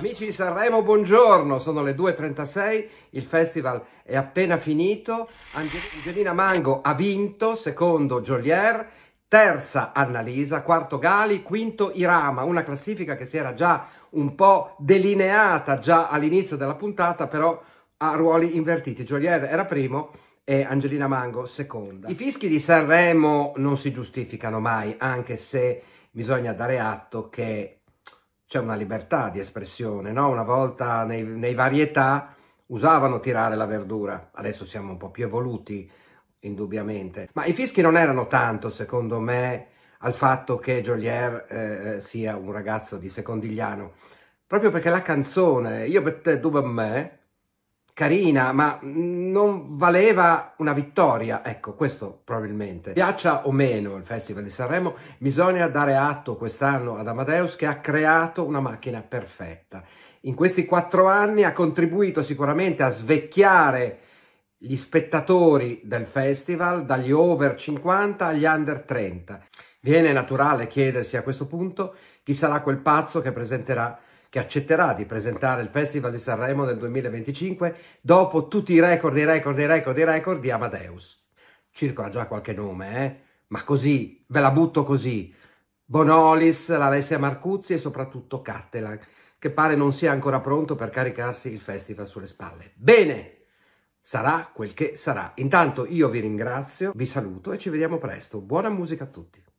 Amici di Sanremo, buongiorno, sono le 2.36, il festival è appena finito, Angelina Mango ha vinto, secondo Jolier, terza Annalisa, quarto Gali, quinto Irama, una classifica che si era già un po' delineata già all'inizio della puntata, però a ruoli invertiti. Jolier era primo e Angelina Mango seconda. I fischi di Sanremo non si giustificano mai, anche se bisogna dare atto che c'è una libertà di espressione, no? Una volta nei, nei, varietà usavano tirare la verdura, adesso siamo un po' più evoluti, indubbiamente. Ma i fischi non erano tanto, secondo me, al fatto che Joliet eh, eh, sia un ragazzo di Secondigliano, proprio perché la canzone Io per te per me carina, ma non valeva una vittoria, ecco, questo probabilmente. Piaccia o meno il Festival di Sanremo, bisogna dare atto quest'anno ad Amadeus che ha creato una macchina perfetta. In questi quattro anni ha contribuito sicuramente a svecchiare gli spettatori del festival dagli over 50 agli under 30. Viene naturale chiedersi a questo punto chi sarà quel pazzo che presenterà che accetterà di presentare il Festival di Sanremo del 2025 dopo tutti i record, i record, i record, i record di Amadeus. Circola già qualche nome, eh? ma così, ve la butto così. Bonolis, l'Alessia Marcuzzi e soprattutto Cattelan, che pare non sia ancora pronto per caricarsi il festival sulle spalle. Bene! Sarà quel che sarà. Intanto io vi ringrazio, vi saluto e ci vediamo presto. Buona musica a tutti!